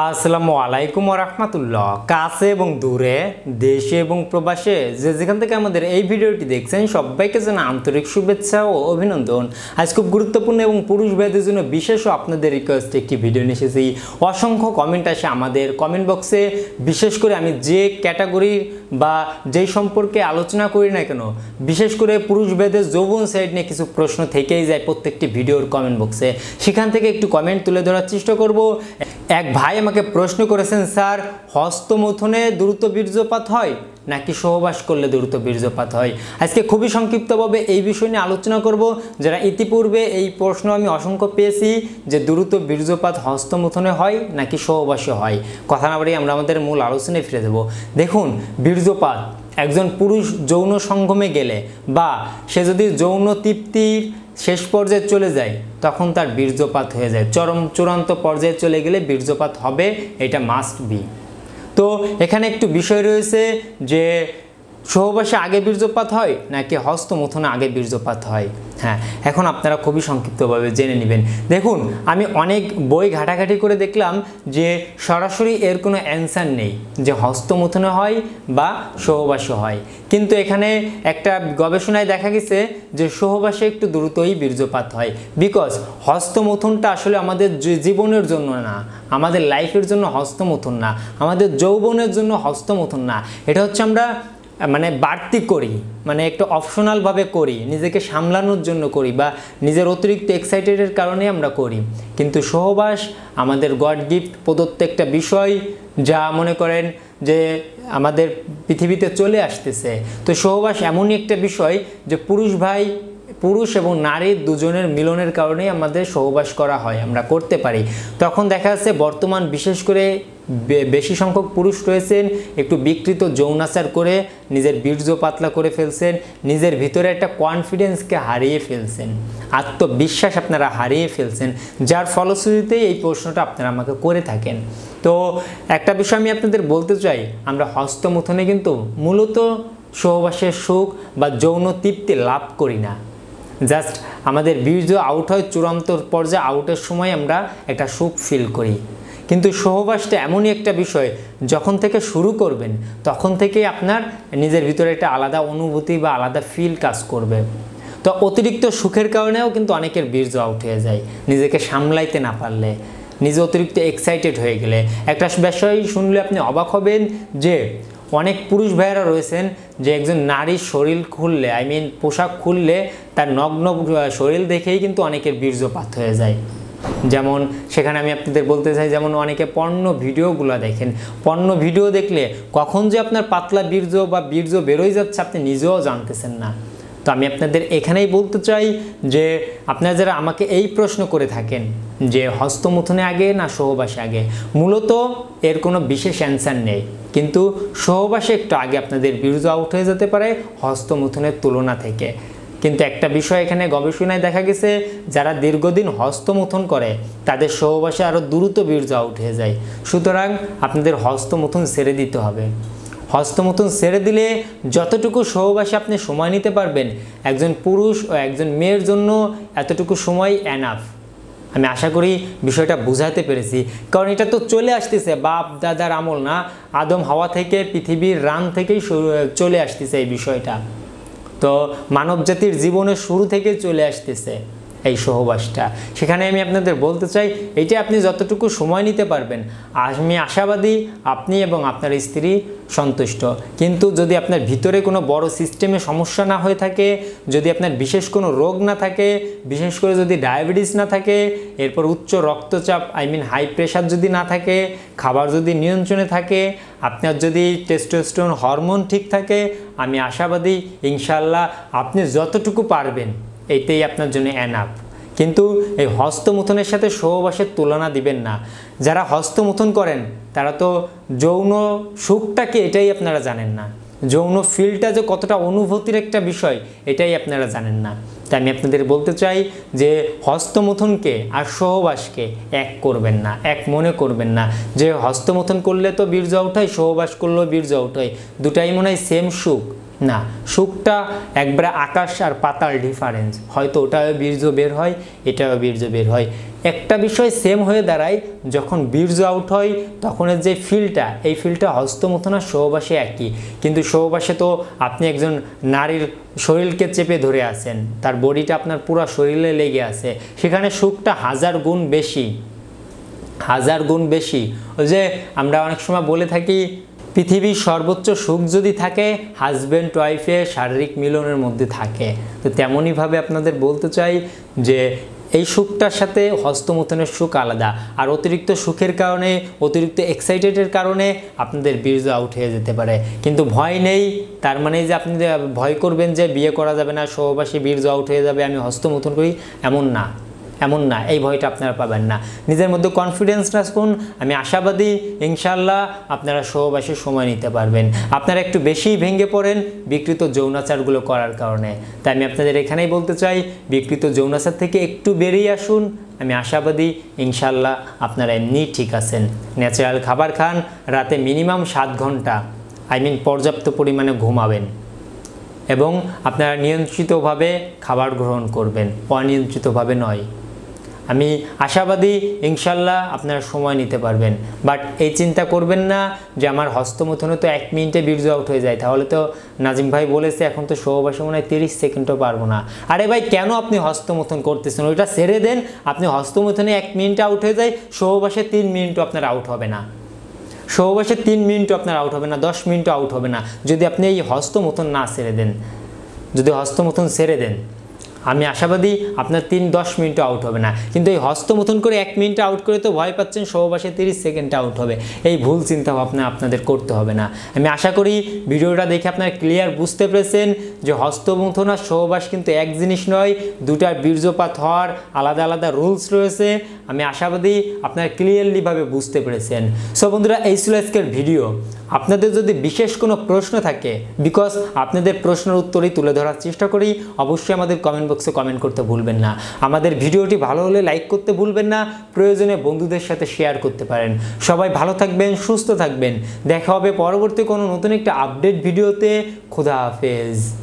আসসালামু আলাইকুম রাহমাতুল্লাহ কাছে এবং দূরে দেশে এবং প্রবাসে যে যেখান থেকে আমাদের এই ভিডিওটি দেখছেন সবাইকে যেন আন্তরিক শুভেচ্ছা ও অভিনন্দন আজ খুব গুরুত্বপূর্ণ এবং পুরুষ ভাইদের জন্য বিশেষ আপনাদের রিকোয়েস্ট একটি ভিডিও নিয়ে এসেছি অসংখ্য কমেন্ট আসে আমাদের কমেন্ট বক্সে বিশেষ করে আমি যে ক্যাটাগরির বা যেই সম্পর্কে আলোচনা করি না কেন বিশেষ করে পুরুষ ভেদে যৌবন সাইড নিয়ে কিছু প্রশ্ন থেকেই যায় প্রত্যেকটি ভিডিওর কমেন্ট বক্সে সেখান থেকে একটু কমেন্ট তুলে ধরার চেষ্টা করব এক ভাই আমাকে প্রশ্ন করেছেন স্যার হস্তমথনে দ্রুত বীর্যপাত হয় নাকি সহবাস করলে দ্রুত বীর্যপাত হয় আজকে খুবই সংক্ষিপ্তভাবে এই বিষয় নিয়ে আলোচনা করব যারা ইতিপূর্বে এই প্রশ্ন আমি অসংখ্য পেয়েছি যে দ্রুত বীর্যপাত হস্তমুথনে হয় নাকি সহবাসে হয় কথা না বাড়িয়ে আমরা আমাদের মূল আলোচনায় ফিরে দেব দেখুন বীর্যপাত একজন পুরুষ যৌন সঙ্গমে গেলে বা সে যদি যৌন তৃপ্তির শেষ পর্যায়ে চলে যায় তখন তার বীর্যপাত হয়ে যায় চরম চূড়ান্ত পর্যায়ে চলে গেলে বীর্যপাত হবে এটা মাস্ট বি তো এখানে একটু বিষয় রয়েছে যে সহবাসে আগে বীর্যপাত হয় নাকি হস্তমুথনে আগে বীর্যপাত হয় হ্যাঁ এখন আপনারা খুবই সংক্ষিপ্তভাবে জেনে নেবেন দেখুন আমি অনেক বই ঘাটাঘাটি করে দেখলাম যে সরাসরি এর কোনো অ্যান্সার নেই যে হস্তমুথনে হয় বা সহবাসে হয় কিন্তু এখানে একটা গবেষণায় দেখা গেছে যে সহবাসে একটু দ্রুতই বীর্যপাত হয় বিকজ হস্তমুথনটা আসলে আমাদের জীবনের জন্য না আমাদের লাইফের জন্য হস্তমুথন না আমাদের যৌবনের জন্য হস্তমুথন না এটা হচ্ছে আমরা মানে বাড়তি করি মানে একটু অপশনালভাবে করি নিজেকে সামলানোর জন্য করি বা নিজের অতিরিক্ত এক্সাইটেডের কারণে আমরা করি কিন্তু সহবাস আমাদের গড গিফট প্রদত্ত একটা বিষয় যা মনে করেন যে আমাদের পৃথিবীতে চলে আসতেছে তো সহবাস এমনই একটা বিষয় যে পুরুষ ভাই পুরুষ এবং নারীর দুজনের মিলনের কারণেই আমাদের সহবাস করা হয় আমরা করতে পারি তখন দেখা যাচ্ছে বর্তমান বিশেষ করে বেশি সংখ্যক পুরুষ রয়েছেন একটু বিকৃত যৌনাচার করে নিজের বীর্য পাতলা করে ফেলছেন নিজের ভিতরে একটা কনফিডেন্সকে হারিয়ে ফেলছেন আত্মবিশ্বাস আপনারা হারিয়ে ফেলছেন যার ফলশ্রুতিতে এই প্রশ্নটা আপনারা আমাকে করে থাকেন তো একটা বিষয় আমি আপনাদের বলতে চাই আমরা হস্তমুথনে কিন্তু মূলত সহবাসের সুখ বা যৌন তৃপ্তি লাভ করি না জাস্ট আমাদের বিউজও আউট হয় চূড়ান্ত পর্যায়ে আউটের সময় আমরা একটা সুখ ফিল করি কিন্তু সহবাসটা এমনই একটা বিষয় যখন থেকে শুরু করবেন তখন থেকে আপনার নিজের ভিতরে একটা আলাদা অনুভূতি বা আলাদা ফিল কাজ করবে তো অতিরিক্ত সুখের কারণেও কিন্তু অনেকের বীর্য আউট হয়ে যায় নিজেকে সামলাইতে না পারলে নিজে অতিরিক্ত এক্সাইটেড হয়ে গেলে একটা বিষয় শুনলে আপনি অবাক হবেন যে অনেক পুরুষ ভাইয়েরা রয়েছেন যে একজন নারীর শরীর খুললে আই মিন পোশাক খুললে তার নগ্ন শরীর দেখেই কিন্তু অনেকের বীর্যপাত হয়ে যায় যেমন সেখানে আমি আপনাদের বলতে চাই যেমন অনেকে পণ্য ভিডিওগুলো দেখেন পণ্য ভিডিও দেখলে কখন যে আপনার পাতলা বীর্য বা বীর্য বেরোয় যাচ্ছে আপনি নিজেও জানতেছেন না তো আমি আপনাদের এখানেই বলতে চাই যে আপনারা যারা আমাকে এই প্রশ্ন করে থাকেন যে হস্তমুথনে আগে না সহবাসে আগে মূলত এর কোনো বিশেষ অ্যান্সার নেই কিন্তু সহবাসে একটু আগে আপনাদের বিরুদ্ধ আউট হয়ে যেতে পারে হস্তমুথনের তুলনা থেকে কিন্তু একটা বিষয় এখানে গবেষণায় দেখা গেছে যারা দীর্ঘদিন হস্তমুথন করে তাদের সহবাসে আরও দ্রুত বীর্য আউট হয়ে যায় সুতরাং আপনাদের হস্তমুথন ছেড়ে দিতে হবে হস্তমতন ছেড়ে দিলে যতটুকু সহবাসে আপনি সময় নিতে পারবেন একজন পুরুষ ও একজন মেয়ের জন্য এতটুকু সময় অ্যানাফ আমি আশা করি বিষয়টা বুঝাতে পেরেছি কারণ এটা তো চলে আসতেছে বাপ দাদার আমল না আদম হাওয়া থেকে পৃথিবীর রান থেকেই চলে আসতেছে এই বিষয়টা তো মানব জাতির জীবনের শুরু থেকে চলে আসতেছে এই সহবাসটা সেখানে আমি আপনাদের বলতে চাই এটা আপনি যতটুকু সময় নিতে পারবেন আমি আশাবাদী আপনি এবং আপনার স্ত্রী সন্তুষ্ট কিন্তু যদি আপনার ভিতরে কোনো বড় সিস্টেমে সমস্যা না হয়ে থাকে যদি আপনার বিশেষ কোনো রোগ না থাকে বিশেষ করে যদি ডায়াবেটিস না থাকে এরপর উচ্চ রক্তচাপ আই মিন হাই প্রেশার যদি না থাকে খাবার যদি নিয়ন্ত্রণে থাকে আপনার যদি টেস্টোস্টোন হরমোন ঠিক থাকে আমি আশাবাদী ইনশাল্লাহ আপনি যতটুকু পারবেন এইটাই আপনার জন্য অ্যানাপ কিন্তু এই হস্তমুথনের সাথে সহবাসের তুলনা দিবেন না যারা হস্তমুথন করেন তারা তো যৌন সুখটাকে এটাই আপনারা জানেন না যৌন ফিলটা যে কতটা অনুভূতির একটা বিষয় এটাই আপনারা জানেন না তাই আমি আপনাদের বলতে চাই যে হস্তমুথনকে আর সহবাসকে এক করবেন না এক মনে করবেন না যে হস্তমুথন করলে তো বীর্য উঠায় সহবাস করলেও বীর্য উঠায় দুটাই মনে হয় সেম সুখ না সুখটা একবারে আকাশ আর পাতাল ডিফারেন্স হয়তো ওটাও বীর্য বের হয় এটাও বীর্য বের হয় একটা বিষয় সেম হয়ে দাঁড়ায় যখন বীর্য আউট হয় তখনের যে ফিলটা এই ফিলটা হস্তমথনা সহবাসে একই কিন্তু সহবাসে তো আপনি একজন নারীর শরীরকে চেপে ধরে আছেন তার বডিটা আপনার পুরো শরীরে লেগে আছে সেখানে সুখটা হাজার গুণ বেশি হাজার গুণ বেশি ওই যে আমরা অনেক সময় বলে থাকি পৃথিবীর সর্বোচ্চ সুখ যদি থাকে হাজব্যান্ড ওয়াইফে শারীরিক মিলনের মধ্যে থাকে তো তেমনইভাবে আপনাদের বলতে চাই যে এই সুখটার সাথে হস্তমথনের সুখ আলাদা আর অতিরিক্ত সুখের কারণে অতিরিক্ত এক্সাইটেডের কারণে আপনাদের বীর্য আউট হয়ে যেতে পারে কিন্তু ভয় নেই তার মানে যে আপনি ভয় করবেন যে বিয়ে করা যাবে না সহবাসী বীর্য আউট হয়ে যাবে আমি হস্তমথন করি এমন না এমন না এই ভয়টা আপনারা পাবেন না নিজের মধ্যে কনফিডেন্স রাখুন আমি আশাবাদী ইনশাল্লাহ আপনারা সহবাসে সময় নিতে পারবেন আপনারা একটু বেশি ভেঙে পড়েন বিকৃত যৌনাচারগুলো করার কারণে তাই আমি আপনাদের এখানেই বলতে চাই বিকৃত যৌনাচার থেকে একটু বেরিয়ে আসুন আমি আশাবাদী ইনশাল্লাহ আপনারা এমনি ঠিক আছেন ন্যাচারাল খাবার খান রাতে মিনিমাম সাত ঘন্টা আই মিন পর্যাপ্ত পরিমাণে ঘুমাবেন এবং আপনারা নিয়ন্ত্রিতভাবে খাবার গ্রহণ করবেন অনিয়ন্ত্রিতভাবে নয় আমি আশাবাদী ইনশাল্লাহ আপনারা সময় নিতে পারবেন বাট এই চিন্তা করবেন না যে আমার হস্তমথনে তো এক মিনিটে বিরজ আউট হয়ে যায় তাহলে তো নাজিম ভাই বলেছে এখন তো সহবাসে মনে হয় তিরিশ সেকেন্ডও পারবো না আরে ভাই কেন আপনি হস্তমথন করতেছেন ওইটা সেরে দেন আপনি হস্তমথনে এক মিনিটে আউট হয়ে যায় সহবাসে তিন মিনিটও আপনার আউট হবে না সহবাসে তিন মিনিটও আপনার আউট হবে না দশ মিনিটও আউট হবে না যদি আপনি এই হস্তমথন না সেরে দেন যদি হস্তমথন সেরে দেন আমি আশাবাদী আপনার তিন দশ মিনিটও আউট হবে না কিন্তু এই হস্তমথন করে এক মিনিট আউট করে তো ভয় পাচ্ছেন সহবাসে তিরিশ সেকেন্ড আউট হবে এই ভুল চিন্তা ভাবনা আপনাদের করতে হবে না আমি আশা করি ভিডিওটা দেখে আপনারা ক্লিয়ার বুঝতে পেরেছেন যে হস্তমথন আর সহবাস কিন্তু এক জিনিস নয় দুটার বীর্যপাত হওয়ার আলাদা আলাদা রুলস রয়েছে আমি আশাবাদী আপনারা ক্লিয়ারলিভাবে বুঝতে পেরেছেন সো বন্ধুরা এই ছিল আজকের ভিডিও আপনাদের যদি বিশেষ কোনো প্রশ্ন থাকে বিকজ আপনাদের প্রশ্নের উত্তরই তুলে ধরার চেষ্টা করি অবশ্যই আমাদের কমেন্ট বক্সে কমেন্ট করতে ভুলবেন না আমাদের ভিডিওটি ভালো হলে লাইক করতে ভুলবেন না প্রয়োজনে বন্ধুদের সাথে শেয়ার করতে পারেন সবাই ভালো থাকবেন সুস্থ থাকবেন দেখা হবে পরবর্তী কোনো নতুন একটা আপডেট ভিডিওতে খুদা হাফেজ